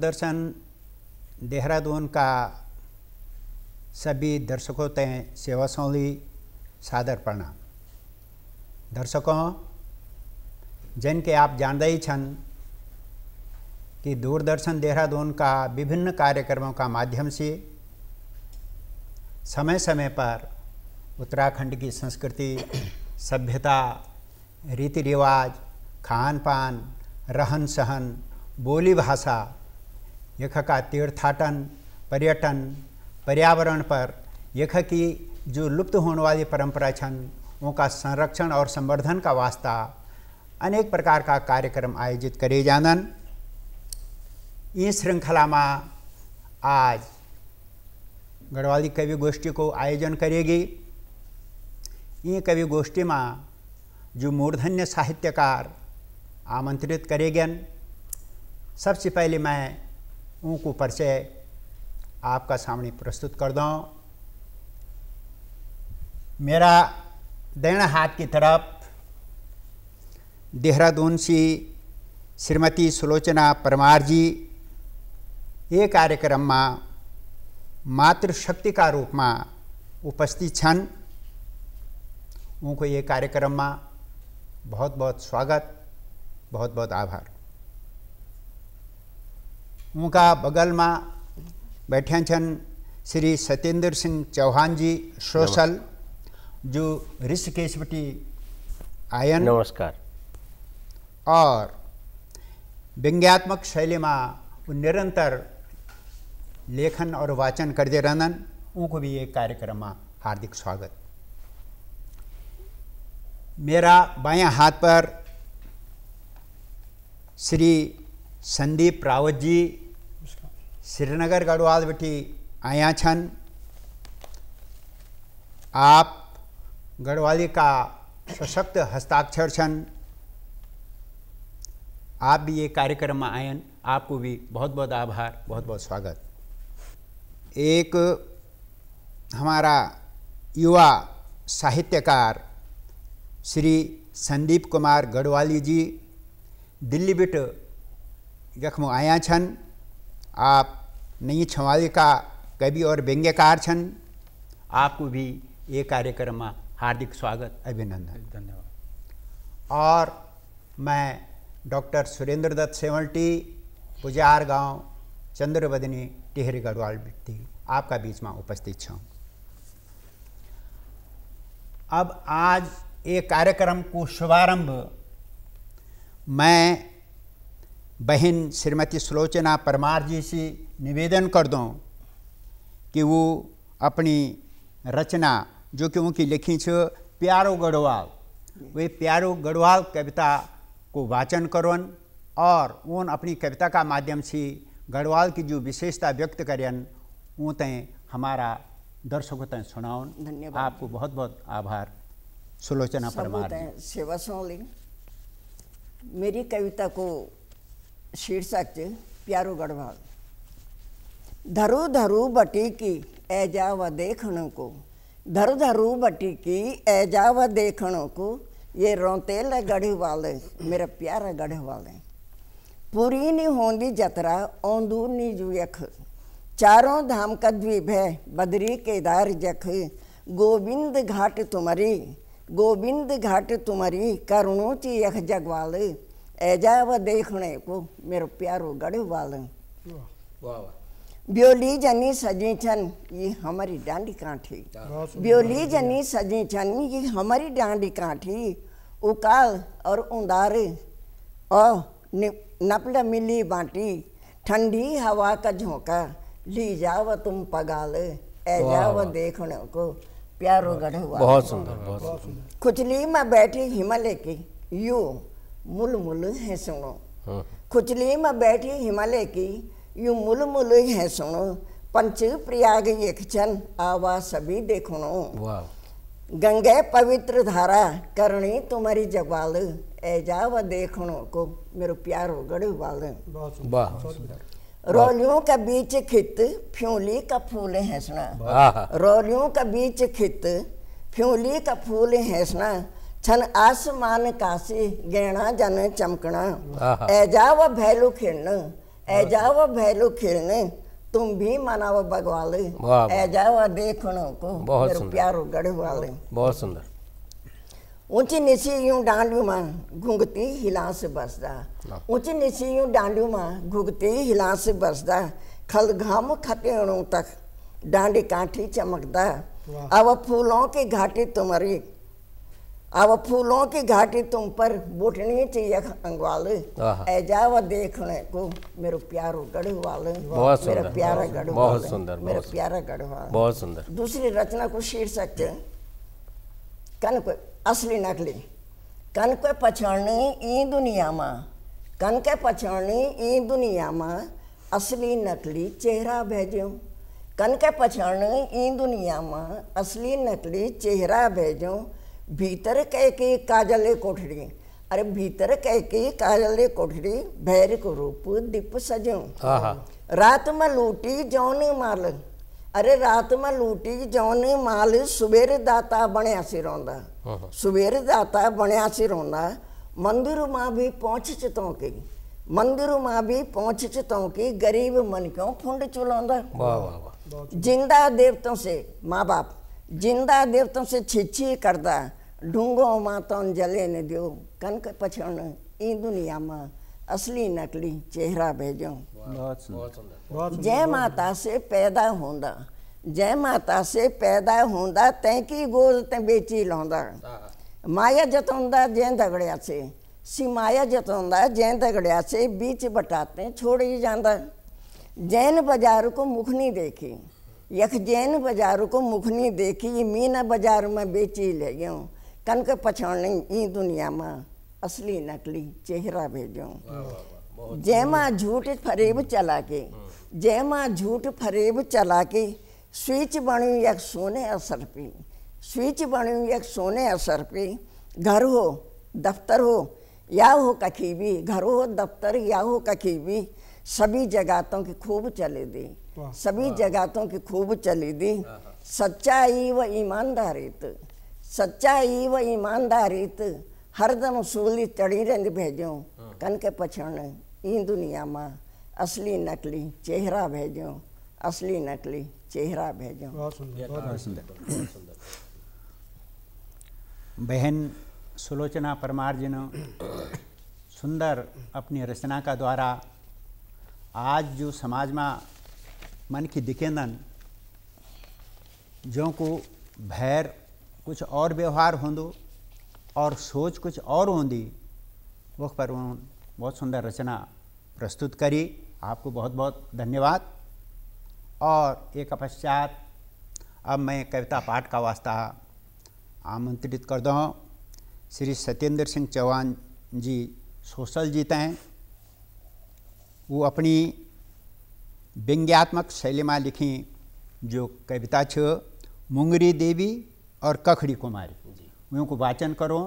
दूरदर्शन देहरादून का सभी दर्शकों तय सेवा सौली सादर प्रणाम दर्शकों जिनके आप जानते ही छन कि दूरदर्शन देहरादून का विभिन्न कार्यक्रमों का माध्यम से समय समय पर उत्तराखंड की संस्कृति सभ्यता रीति रिवाज खान पान रहन सहन बोली भाषा यख का तीर्थाटन पर्यटन पर्यावरण पर यख की जो लुप्त होने वाली परंपरा छन उनका संरक्षण और संवर्धन का वास्ता अनेक प्रकार का कार्यक्रम आयोजित करे जानन इस श्रृंखला में आज गढ़वाली कवि गोष्ठी को आयोजन करेगी ये कवि गोष्ठी में जो मूर्धन्य साहित्यकार आमंत्रित करेगन सबसे पहले मैं उनको परिचय आपका सामने प्रस्तुत कर दूँ मेरा दैन हाथ की तरफ देहरादून से श्रीमती सुलोचना परमार जी ये कार्यक्रम में मातृशक्ति का रूप में उपस्थित छन उनको ये कार्यक्रम में बहुत बहुत स्वागत बहुत बहुत आभार उनका बगल में बैठा छन श्री सत्येंद्र सिंह चौहान जी सोशल जो ऋषिकेशवटी आयन नमस्कार और व्यंग्यात्मक शैली में निरंतर लेखन और वाचन करते रहन उनको भी एक कार्यक्रम में हार्दिक स्वागत मेरा बायां हाथ पर श्री संदीप रावत जी श्रीनगर गढ़वाल बेटी आया छन आप गढ़वाली का सशक्त हस्ताक्षर छन आप भी ये कार्यक्रम में आयन आपको भी बहुत बहुत आभार बहुत बहुत स्वागत एक हमारा युवा साहित्यकार श्री संदीप कुमार गढ़वाली जी दिल्ली बिट जख्म आया छन आप नई का कवि और व्यंग्यकार छन आपको भी ये कार्यक्रम में हार्दिक स्वागत अभिनंदन धन्यवाद और मैं डॉक्टर सुरेंद्र दत्त सेवल्टी पुजार गांव चंद्रवदनी टिहरी गढ़वाल व्यक्ति आपका बीच में उपस्थित छूँ अब आज ये कार्यक्रम को शुभारंभ मैं बहन श्रीमती सुलोचना परमार जी से निवेदन कर दूँ कि वो अपनी रचना जो कि उनकी लिखी छ प्यारो गढ़वाल वे प्यारो गढ़वाल कविता को वाचन करवन और उन अपनी कविता का माध्यम से गढ़वाल की जो विशेषता व्यक्त करन वो तय हमारा दर्शकों तय सुनाओन धन्यवाद आपको बहुत बहुत आभार सुलोचना परमार सेवा सुन मेरी कविता को शीर्षक प्यारो गढ़वाल धरु धरु बटी की ऐजा व देखण को धरु धरु बटी की ऐजा व देखण को ये रोते गढ़ी वाले मेरा प्यारा गढ़ वाले पूरी नहीं होंदी जतरा औंदू नी जुयख चारों धाम का द्वीप है बदरी केदार जख गोविंद घाट तुम्हारी गोविंद घाट तुम्हारी करुणोची यख जगवाल एजाव देखने को मेरो प्यारो गड़े वालन ब्योली जनी सजी छन ये हमारी डांडी कांठी ब्योली जनी सजी छन ये हमारी डांडी कांठी उकाल और उदारे ओ नपल मिली बाटी ठंडी हवा का झोंका ली जाओ तुम पगाल ए जाओ देखने को प्यारो गढ़ हुआ बहुत सुंदर बहुत सुंदर खुचली में बैठी हिमालय की यू मुल मुल है सुनो हाँ। खुचली में बैठी हिमालय की यू मुल मुल है सुनो पंच प्रयाग यक्षन आवा सभी देखो गंगे पवित्र धारा करणी तुम्हारी जगवाल ऐजा व देखो को मेरो प्यार हो गड़े वाल रोलियों का बीच खित फ्यूली का फूल हैसना रोलियों का बीच खित फ्यूली का फूल हैसना छन आसमान कासी गहना जन चमकना ऐजा व भैलू खेलन ऐजा व भैलू खिड़न तुम भी मनाओ बगवाले ऐजा व देखनो को बहुत प्यारो गढ़ वाले बहुत सुंदर ऊंची निसी यूं डांडू मां घुंघती से बसदा हाँ। ऊंची निसी यूं डांडू मां घुंघती से बसदा खल घाम खतेणों तक डांडी कांठी चमकदा अब फूलों की घाटी तुम्हारी अब फूलों की घाटी तुम पर बुटनी चाहिए ऐजा व देखने को मेरे प्यारो बहुत सुंदर मेरा प्यारा बहुत सुंदर मेरा प्यारा बहुत सुंदर दूसरी रचना को शीर्षक कन को असली नकली कन को पछाड़नी ई दुनिया मा कन के पछाड़नी ई दुनिया माँ असली नकली चेहरा भेजो कन के पछाड़नी ई दुनिया मा असली नकली चेहरा भेजो भीतर कह के काजले कोठड़ी अरे भीतर कह के काजले कोठड़ी भैर को रूप दीप सजो रात में लूटी जौन माल अरे रात में लूटी जौन माल सुबेर दाता बनया सी रोंदा सुबेर दाता बनया सी रोंदा मंदिर मां भी पहुंच चितों की मंदिर मां भी पहुंच चितों की गरीब मन क्यों फुंड चुलौंदा जिंदा देवतों से माँ बाप जिंदा देवतों से छिछी करदा ढूंगो मां जले ने दियो कनक पछण ई दुनिया में असली नकली चेहरा भेजो जय माता से पैदा होंदा जय माता से पैदा होंदा तैंकी गोद ते बेची लौंदा हाँ, हाँ। माया जतौंदा जय दगड़िया से सी माया जतौंदा जय दगड़िया से बीच बटाते छोड़ ही जांदा जैन बाजार को मुखनी देखी यख जैन बाजार को मुखनी देखी मीना बाजार में बेची ले गयों तनके पछाड़ने ई दुनिया में असली नकली चेहरा भेजो जैमा झूठ फरेब चला के जैमा झूठ फरेब चला के स्विच बणी एक सोने असर पे स्विच बणी यक सोने असर पे घर हो दफ्तर हो या हो कखी भी घर हो दफ्तर या हो कखी भी सभी जगातों की खूब चले दी सभी जगातों की खूब चले दी हाँ, हाँ। सच्चाई व ईमानदारी तो सच्चाई व ईमानदारी तो हरदम सूली चढ़ी रहंदी भेजूं हाँ। कन के पछण ई दुनिया में असली नकली चेहरा भेजो असली नकली चेहरा भेजूं बहन सुलोचना परमार जी ने सुंदर अपनी रचना का द्वारा आज जो समाज में मन की दिखेंदन जो को भैर कुछ और व्यवहार होंदो और सोच कुछ और होंगी वह पर बहुत सुंदर रचना प्रस्तुत करी आपको बहुत बहुत धन्यवाद और एक पश्चात अब मैं कविता पाठ का वास्ता आमंत्रित कर दो श्री सत्येंद्र सिंह चौहान जी सोशल जीते हैं वो अपनी व्यंग्यात्मक शैली में लिखी जो कविता छ मुंगरी देवी और कखड़ी कुमारी उनको वाचन करो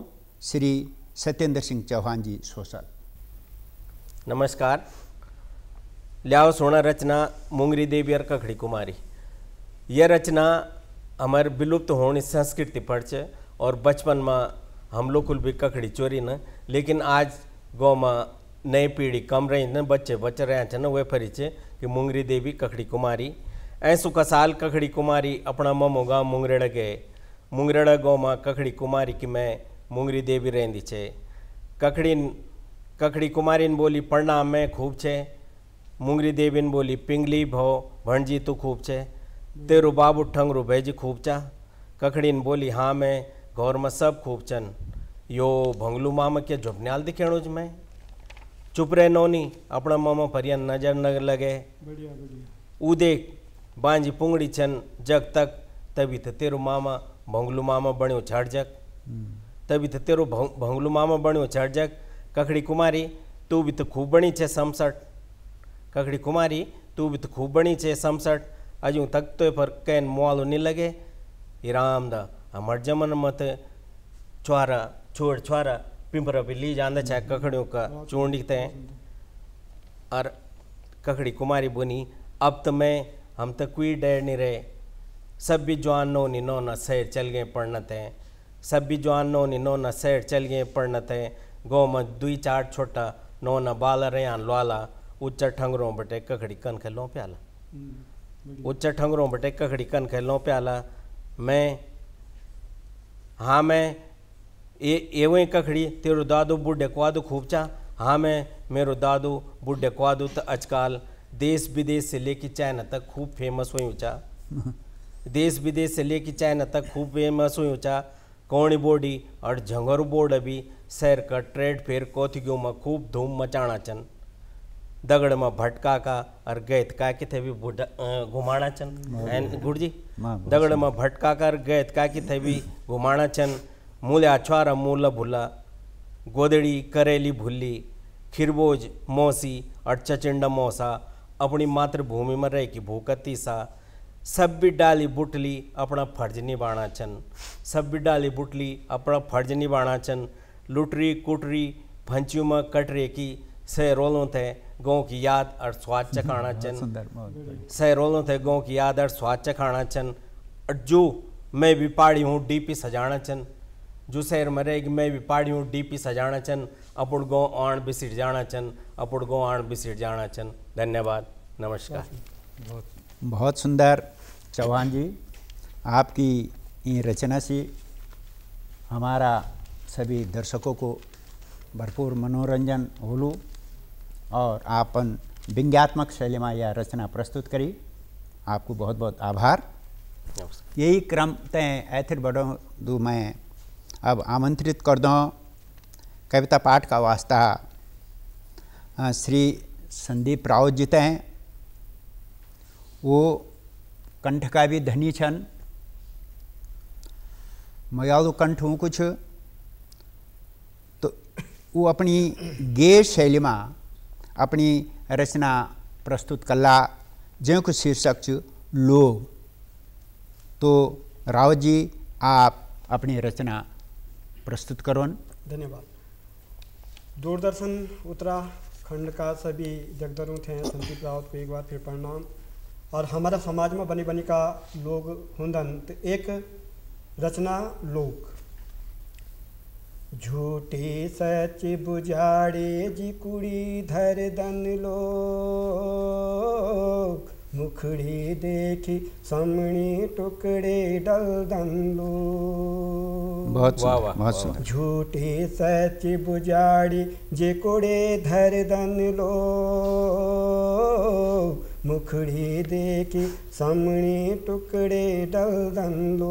श्री सत्येंद्र सिंह चौहान जी सोशल नमस्कार लिया सोना रचना मुंगरी देवी और कखड़ी कुमारी यह रचना हमारे विलुप्त होने संस्कृति पर छे और बचपन में हम लोग भी कखड़ी चोरी न लेकिन आज गाँव में नई पीढ़ी कम रही न बच्चे बच रहे हैं वे फरी चे कि मुंगरी देवी कखड़ी कुमारी ऐसु कसाल कखड़ी कुमारी अपना ममो गाँव मुंगरेड़ गए મુંગરેડા ગામમાં કખડી કુમારી કે મેં મુંગરી દેવી રહેંદી છે કખડી કખડી કુમારીને બોલી પરણામ મેં ખૂબ છે મુંગરી દેવીને બોલી પિંગલી ભો ભણજી તું ખૂબ છે તેરું બાબુ ઠંગરું ભેજી ખૂબ ચા કખડીને બોલી હા મેં ઘોરમાં સબ ખૂબ ચન યો ભંગલું મામા કે ઝુપન્યાલ દીખેણું જ મેં चुप रहे नौनी अपना मामा फरिया नजर न लगे बढ़िया बढ़िया उदे बांझी पुंगड़ी छन जग तक तभी तो तेरो मामा ભંગલુમામાં ભણ્યો ઝાડઝક તબી તેરો ભંગલુમામાં ભણ્યો ઝાડઝક કખડી કુમારી તું બી તો ખૂબ ભણી છે સમસઠ કખડી કુમારી તું બી તો ખૂબ ભણી છે સમસઠ હજુ તકતોય પર કઈ મોલું નહીં લગે એ રામદા હમર જમન મત છોરા छोड़ छोरा पिंपर भी ली जाता चाहे कखड़ियों का चूंडी तय और कखड़ी कुमारी बोनी अब तो मैं हम तो कोई डर नहीं रहे सब भी जवानों नो न सैर चल गए पढ़नते हैं सब भी जवानों नो न सैर चल गए पढ़नते हैं गौ मत दुई चार छोटा नो न बाल रेयान ल्वाला उच्च ठंगरों बटे कखड़ी कन खेलो प्याला हम्म। उच्च ठंगरों बटे कखड़ी कन खेलो प्याला मैं हाँ मैं ए एवं कखड़ी तेरो दादू बूढ़े क्वादू खूब चा हाँ मैं मेरो दादू बुढ़े को दू तो आजकल देश विदेश से लेके चाइना तक खूब फेमस हुई ऊँचा देश विदेश से लेके चाइना तक खूब फेमस हुई चा कोणी बोडी और झंगरू बोर्ड भी शहर का ट्रेड फेयर कोथिगियों में खूब धूम मचाना चन दगड़ में भटका का और गैत का थे भी घुमाना चन एंड जी दगड़ में भटका और गैत का किथे भी घुमाना चन मूल अछवारा मूल भूला गोदड़ी करेली भुल्ली खिरबोज मौसी और चचिंडा मौसा अपनी मातृभूमि में रह की भूकती सा सब भी अपना फर्ज निभाना चन सब भी डाली बुटली अपना फर्ज निभाना चन लुटरी कुटरी भंचू में की सह रोलों थे गाँव की याद और स्वाद चखाना चन रोलों थे गाँव की याद और स्वाद चखाना चन और जो मैं भी पाड़ी हूँ डीपी सजाना चन जो शहर में रहेगी मैं भी पाड़ी हूँ डीपी सजाना चन अपुड़ गाँव आण बिसिट जाना चन अपुड़ गाँव आण बिसिट जाना चन धन्यवाद नमस्कार बहुत बहुत सुंदर चौहान जी आपकी ये रचना से हमारा सभी दर्शकों को भरपूर मनोरंजन होलू और आपन व्यंग्यात्मक शैली में यह रचना प्रस्तुत करी आपको बहुत बहुत आभार यही क्रम तय ऐथिर बढ़ो दू मैं अब आमंत्रित कर दो कविता पाठ का वास्ता श्री संदीप राउत जीते हैं वो कंठ का भी धनी छन मयालु कंठ हूँ कुछ तो वो अपनी गे शैली में अपनी रचना प्रस्तुत कला जो कुछ शीर्षक छु लोग तो रावत जी आप अपनी रचना प्रस्तुत करो धन्यवाद दूरदर्शन उत्तराखंड का सभी जगदरू थे संदीप रावत को एक बार फिर प्रणाम और हमारा समाज में बनी बनी का लोग हुंदन तो एक रचना लोक झूठी सच बुझाड़े जी कुड़ी धर दन लो मुखड़ी देखी समणी टुकड़े डल दन लो झूठी सच बुझाड़ी जी कुड़े धर दन लो मुखड़ी देखी सामने टुकड़े डल दंदो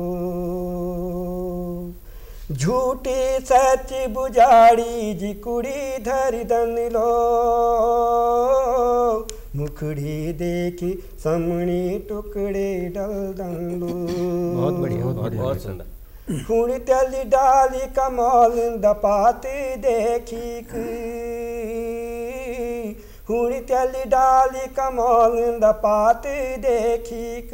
झूठी सच बुझाड़ी जी कुड़ी धर दन लो मुखड़ी देखी सामने टुकड़े डल दन लो बहुत बढ़िया बहुत बहुत सुंदर खून तली डाली कमाल दपाती देखी ಹುಣಿತೆಲ್ಲಿ ಡಾಲಿ ಕಮೋಲಿಂದ ಪಾತಿ ದೇಖೀಕ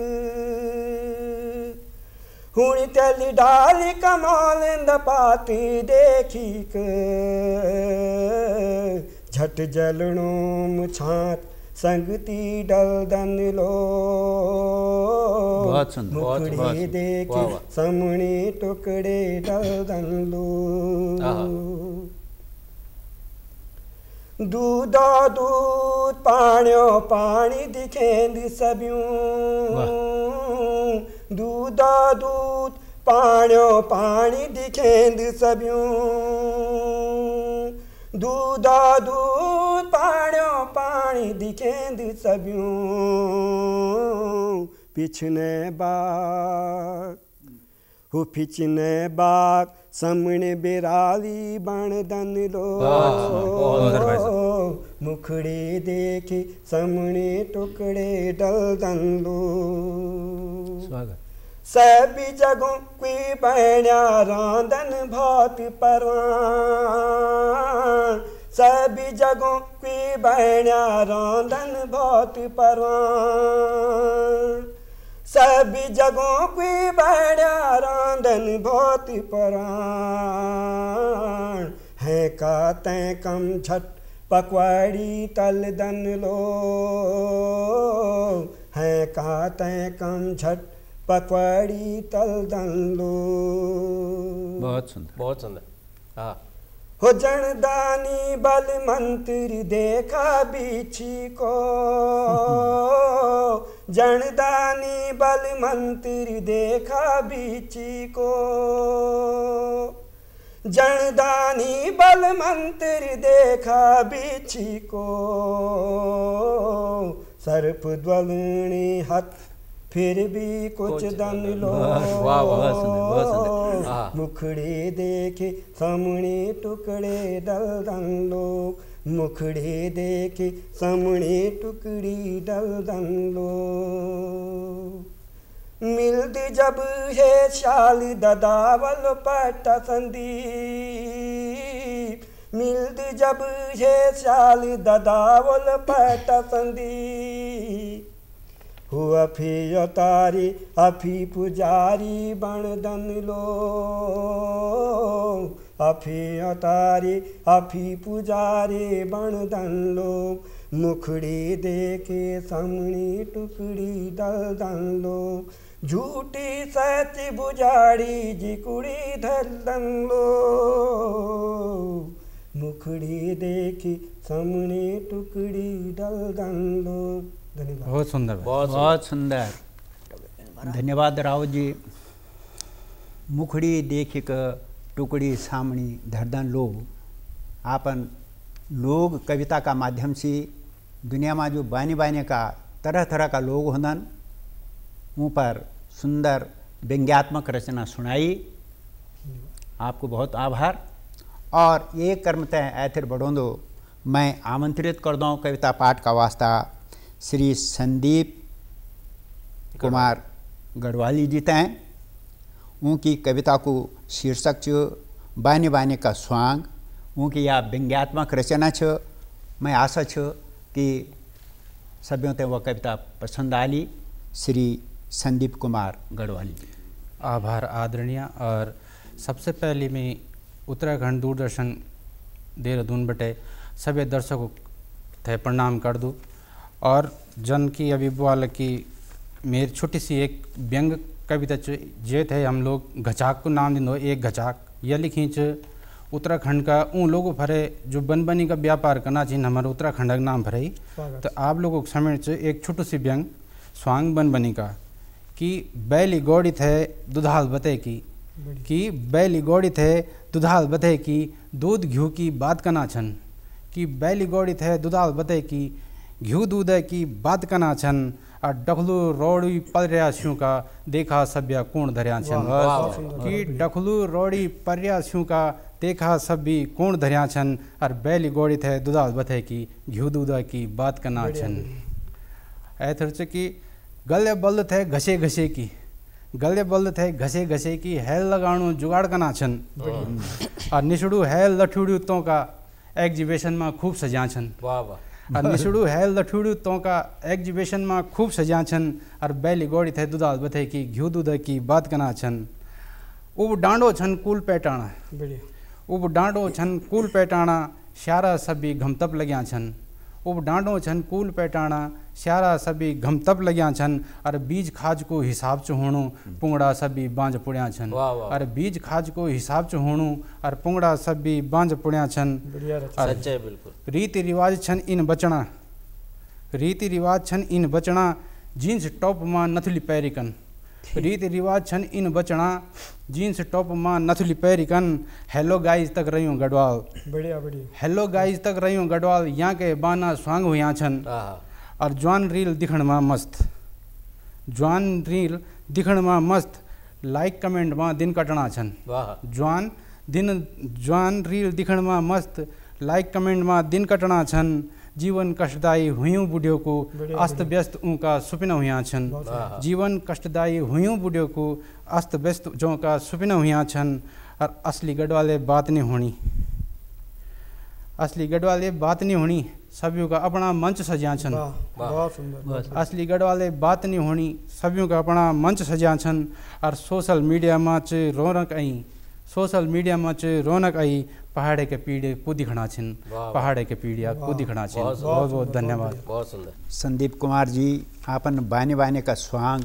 ಹುಣಿತೆಲ್ಲಿ ಡಾಲಿ ਪਾਤੀ ਦੇਖੀ ਕ ਝਟ ਜਲਣੋਂ ਮੁਛਾਤ ਸੰਗਤੀ ਡਲਦਨ ਲੋ ਬਹੁਤ ਸੁੰਦਰ ਬਹੁਤ ਬਹੁਤ ਦੇਖ ਸਾਹਮਣੇ ਟੁਕੜੇ ਡਲਦਨ ਲੋ ਆਹ दूध दूध पाण्यो पाणी दिखेंद सबियूं दूध दूध पाण्यो पाणी दिखेंद सबियूं दूध दूध पाण्यो पाणी दिखेंद सबियूं पिछने बा हु हुफिचने बाग समणे बिराली बण दन लो मुखड़े देखे समणे टुकड़े डल दन लो सभी जगो की बण्या रांदन भात पर सभी जगो की बण्या रांदन भात पर सभी जगों की बढ़िया रांधन बहुत पराण है का कम छठ पकवाड़ी तल दन लो है का तें कम छठ पकवाड़ी तल दन लो बहुत सुंदर बहुत सुंदर हाँ हो जनदानी बल मंत्री देखा बीछी को जनदानी बल मंत्री देखा बीची को जनदानी बल मंत्री देखा बीची को सर्प द्वलणी हत फिर भी कुछ दम लो मुखड़े हाँ। देखे सामने टुकड़े दल दन लोग मुखड़े देखे सामने टुकड़ी डल दन लो मिलद जब है शाल ददावल पट संदीप मिलद जब है शाल ददावल पट संदीप हो अफी अतारी अफी पुजारी बण दन लो अफी अतारी अफी पुजारे बण दन लोग मुखड़ी देखे समणी टुकड़ी दल दन लोग झूठी सच बुझाड़ी कुड़ी धर दन लो मुखड़ी देखी समणी टुकड़ी डल दन लोग धन्यवाद बहुत सुंदर बहुत सुंदर धन्यवाद राव जी मुखड़ी देखिक टुकड़ी सामणी धरदन लोग आपन लोग कविता का माध्यम से दुनिया में जो बाने बाने का तरह तरह का लोग होनन उन पर सुंदर व्यंग्यात्मक रचना सुनाई आपको बहुत आभार और ये कर्मतः ऐथिर दो मैं आमंत्रित कर दूँ कविता पाठ का वास्ता श्री संदीप कुमार गढ़वाली जी तय उनकी कविता को शीर्षक चु बानी का स्वांग उनकी या व्यंग्यात्मक रचना छ मैं आशा छु कि सभ्यों ते वह कविता पसंद आली श्री संदीप कुमार गढ़वाली आभार आदरणीय और सबसे पहले मैं उत्तराखंड दूरदर्शन देहरादून बटे सभी दर्शकों थे प्रणाम कर दूँ और जन की अभी बोल की मेरी छोटी सी एक व्यंग कविता जे थे हम लोग घचाक को नाम दिन एक घचाक यह लिखी उत्तराखंड का उन लोगों भरे जो बनबनी का व्यापार करना चाहिए हमारे उत्तराखंड का नाम भरे तो आप लोगों समय समेट एक छोटू सी व्यंग स्वांग बनबनी का कि बैली गौड़ित है दुधाल बते की कि बैली गौड़ित है दुधाल बते की दूध घ्यू की बात करना छन कि बैली गौड़ित है दुधाल बते की घ्यू दूध की बात करना छन आ डखलू रोड़ी पर्या छू का देखा सभ्य कौन धरिया छन कि डखलू रोड़ी पर्या छू का देखा सब भी कौन धरिया छन और बैली गोड़ी थे दुदाल बथे की घ्यू दुदा की बात करना छन ऐथर च कि गले बल थे घसे घसे की गले बल थे घसे घसे की हैल लगाणु जुगाड़ करना छन और निछड़ू हैल लठुड़ू तो का एग्जीबिशन में खूब सजा छन वाह वाह निशुड़ु हैल दठुड़ु तो का एग्जिबिशन में खूब सजा छन और बैली गोड़ी थे दुदा बथे की घ्यू दूध की बात कना छन उब डांडो छन कुल पैटाणा उब डांडो छन कुल पैटाणा श्यारा सब भी घमतप लग्या छन उब डांडो छन कूल पैटाणा स्यारा सभी घमतप लग्या छन और बीज खाज को हिसाब च होणो पुंगड़ा सभी बांझ पुड़िया छन और बीज खाज को हिसाब च होणो और पुंगड़ा सभी बांझ पुड़िया छन बिल्कुल रीति रिवाज छन इन बचना रीति रिवाज छन इन बचना जींस टॉप मां नथली पैरिकन कन रीत रिवाज छन इन बचना जींस टॉप माँ नथली पैरिकन हेलो गाइस तक रही हूँ गढ़वाल बढ़िया बढ़िया हेलो गाइस तक रही हूँ गढ़वाल यहाँ के बाना स्वांग हुआ छन और जवान रील दिखण माँ मस्त जवान रील दिखण माँ मस्त लाइक कमेंट माँ दिन कटना छन जवान दिन जवान रील दिखण माँ मस्त लाइक कमेंट माँ दिन कटना छन जीवन कष्टदायी हुई बुढ़ियों को अस्त व्यस्त उनका सुपिन हुआ छन जीवन कष्टदायी हुई बुढ़ियों को अस्त व्यस्त जो का सुपिन हुआ छन और असली गढ़ वाले बात नहीं होनी असली गढ़वाले बात नहीं होनी सभी का अपना मंच सजा छन असली गढ़ वाले बात नहीं होनी सभी का अपना मंच सजा छन और सोशल मीडिया में रौनक आई सोशल मीडिया में रौनक आई पहाडेका पिँढी कुदिखडा के पहाडेका कूदी खड़ा छिन बहुत बहुत धन्यवाद संदीप कुमार जी आपन बाने बाने का स्वांग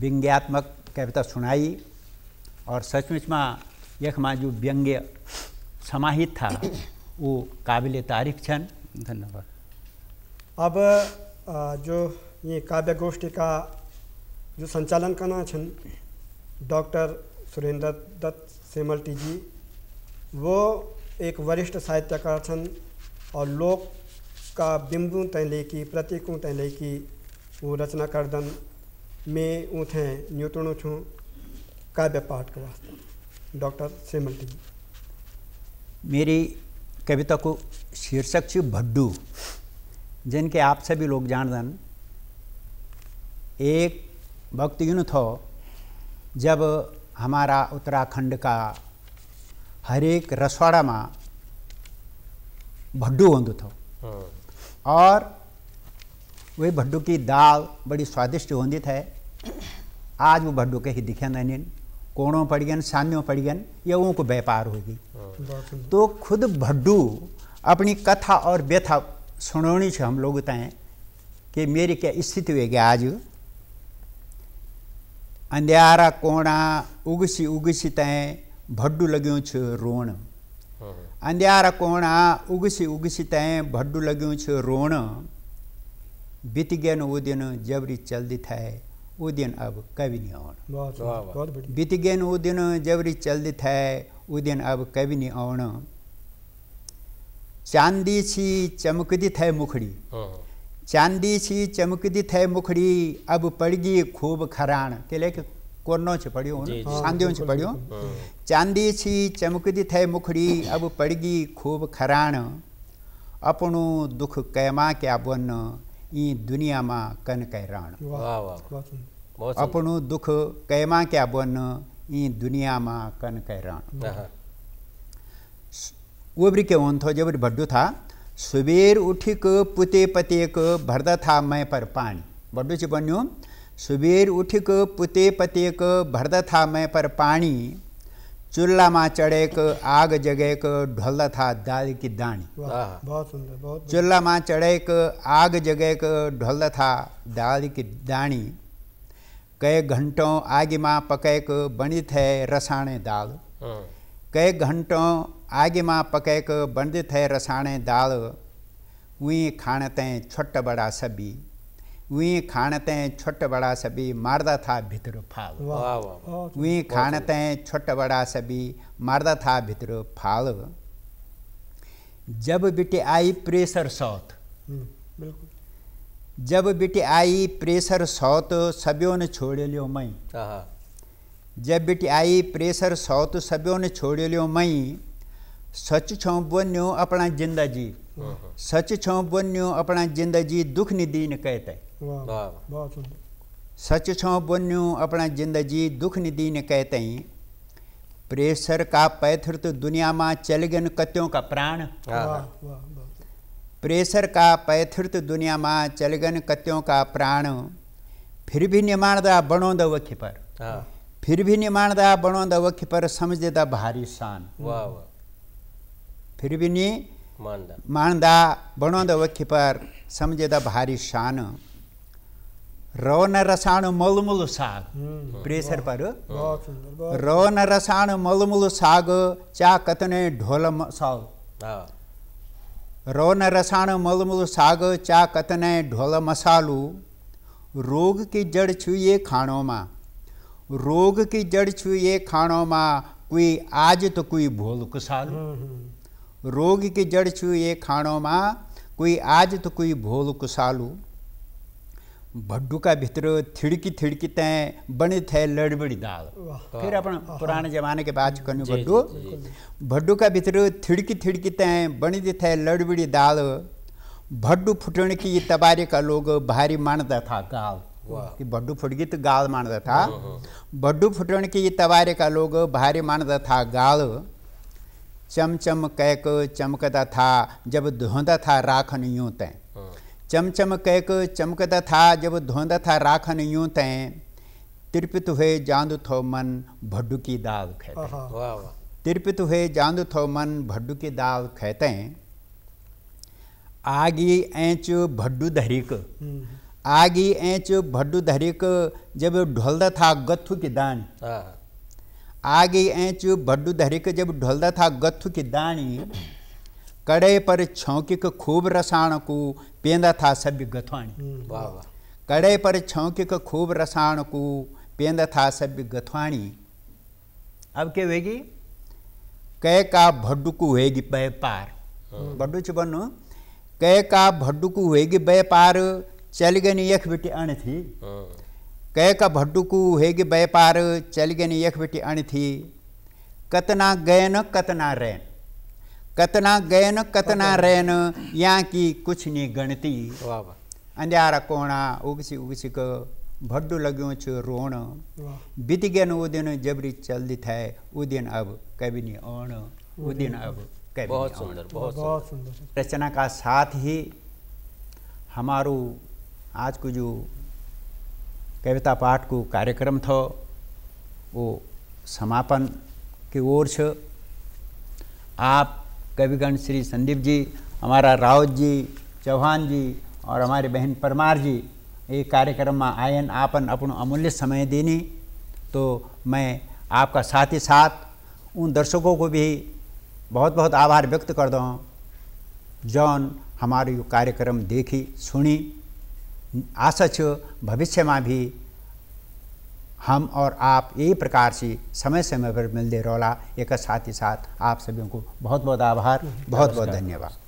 व्यंग्यात्मक कविता सुनाई और सचमुच में यख में जो व्यंग्य समाहित था वो काबिल तारीफ छन धन्यवाद अब जो ये काव्य गोष्ठी का जो संचालन करना छन डॉक्टर सुरेंद्र दत्त सेमल्टी जी वो एक वरिष्ठ साहित्यकार सन और लोक का बिंबू तय की प्रतीकों तय की वो रचना करदन में ऊँथे न्यूटनों छू काव्य पाठ का वास्ते डॉक्टर सेमल्टी जी मेरी कविता को शीर्षक छ भड्डू जिनके आप सभी लोग जानदन एक वक्त यून थो जब हमारा उत्तराखंड का हरेक रसवाड़ा में भड्डू होंदो हाँ। और वही भड्डू की दाल बड़ी स्वादिष्ट होंदी थे आज वो भड्डू ही दिखे नहीं कोणों पड़ गए सान्यो पड़ गए या उनको व्यापार होगी तो खुद भड्डू अपनी कथा और व्यथा सुनौनी से हम लोग ताएं कि मेरी क्या स्थिति हुई आज अंध्यारा कोणा उगसी उगसी તૈ भड्डू લગ્યું છે રોણ અંધ્યારા કોણા ઉગસી ઉગસી તૈ ભડ્ડું લગ્યું છે રોણ बीत गया नो दिन जबरी चलदी थाए वो दिन अब कभी नहीं आना बीत गया वो दिन जबरी चलदी थे वो दिन अब कभी नहीं आना चांदी छी चमकदी थे मुखड़ी हाँ। ચાંદી છી ચમકતી થઈ મુખડી અબ પડગી ખૂબ ખરાણ એટલે કે કોરનો છે પડ્યો સાંદ્યો છે પડ્યો ચાંદી છી ચમકતી થઈ મુખડી અબ પડગી ખૂબ ખરાણ આપણું દુઃખ કેમાં કે આબોન ઈ દુનિયામાં કન કઈ રાણ આપણું દુઃખ કેમાં કે આબોન ઈ દુનિયામાં કન કઈ રાણ वो भी के ओन थो जब भड्डू था सुबेर उठी को पुते पते को पतेक था मैं पर पानी बड़ू चाहिँ बनो सुबेर उठी को पुते पते को पतेक था मैं पर पानी चूल्हा में चढ़े को आग जगे को ढोल था दाल की दानी हाँ। बहुत सुन्दर बहुत चढ़े को आग जगे को ढोल था दाल की दानी कई घंटों कए घन्टौँ आगीमा बनी थे रसाणे दाल हाँ। कई घंटों आगे में पक बंद थे रसाणे दाल उई खाण ते छोट बड़ा सभी उई खाण ते छोट बड़ा सभी मारदा था भितर फाल उई खाण ते छोट बड़ा सभी मारदा था भितर फाल जब बिटे आई प्रेशर सौत हम्म, बिल्कुल जब बिटे आई प्रेशर सौत सबियों ने छोड़ लियो मई हाँ, हाँ। जब बिट आई प्रेसर सौ तो सबियों ने छोड़ लियो मई सच छो बोन्यो अपना जिंदा जी हाँ। सच छो बोन्यो अपना जिंदा जी दुख निदीन कहते सच छो बोन्यो अपना जिंदा जी दुख निदीन कहते प्रेसर का पैथर तो दुनिया में चल गए कत्यों का प्राण हाँ। प्रेसर का पैथर तो दुनिया में चल गए कत्यों का प्राण फिर भी निर्माण दा वखी पर हाँ। फिर भी नहीं निमाणदा बणोंद अवख्य पर समझ देता भारी शान फिर भी नी मानदा मानदा बणोंद अवख्य पर देता भारी शान रौन रसाणु मलमुल साग हम्म। प्रेशर पर रौन रसाणु मलमुल साग चा कतने ढोल मसाल हाँ। रौन रसाणु मलमुल साग चा कतने ढोल मसालू रोग की जड़ छुए खाणों में रोग की जड़ छू ये છું એ कोई आज तो कोई भोल कुसाल हम्म, हम्म। रोग की जड़ छू ये એ ખાણોમાં कोई आज तो कोई भोल कुसालू भड्डू का भीतर थिड़की थिड़की तय बने थे लड़बड़ी दाल फिर अपन पुराने जमाने के बात कन्यू भड्डू भड्डू का भीतर थिड़की थिड़की तय बनी थे लड़बड़ी दाल हाँ, हाँ। भड्डू फुटने की तबारे का लोग भारी मानता था दाल कि बड्डू फुट गई तो गाल मानता था हाँ, हाँ, हाँ। बड्डू फुटने की तवारे का लोग भारी मानता था गाल चम चम कैक चमकता था जब धोंदा था राखन यूं तय चम चम कैक चमकता था जब धोंदा था राखन यूं तय तिरपित हुए जांदू थो मन भड्डू की दाल खेते तिरपित हुए जांदू थो मन भड्डू की दाल खेते आगी ऐच भड्डू धरिक हम्म। आगी एच भड्डू धरिक जब ढोलदा था गत्थू की दानी हाँ। आगी एच भड्डू धरिक जब ढोलदा था गत्थू की दानी कड़े पर छौकिक खूब रसाण को पेंदा था सभ्य गथवाणी हम्म, कड़े पर छौकिक खूब रसाण को पेंदा था सभ्य गथवाणी अब के वेगी कह का को होगी व्यापार भड्डू हाँ। चुपन कह का भड्डुकू होगी व्यापार चल चलगनी यख बिटी अण थी हाँ। कह का को है कि व्यापार चल चलगनी यख बिटी अण थी कतना गए न कतना रैन कतना गए न कतना रैन यहाँ की कुछ नहीं गणती अंधारा कोणा उगसी उगसी को भड्डू लगे छो रोण बीत गए वो दिन जबरी चल दी था वो दिन अब कभी नहीं ओण वो दिन अब कभी बहुत सुंदर बहुत सुंदर रचना का साथ ही हमारू आज को जो कविता पाठ को कार्यक्रम था वो समापन की ओर से आप कविगण श्री संदीप जी हमारा रावत जी चौहान जी और हमारे बहन परमार जी ये कार्यक्रम में आयन आपन अपन अमूल्य समय देने तो मैं आपका साथ ही साथ उन दर्शकों को भी बहुत बहुत आभार व्यक्त कर दूँ जौन हमारे यो कार्यक्रम देखी सुनी आशा छ में भी हम और आप यही प्रकार से समय समय पर मिलते रहला एक साथ ही साथ आप सभी को बहुत बहुत आभार बहुत बहुत धन्यवाद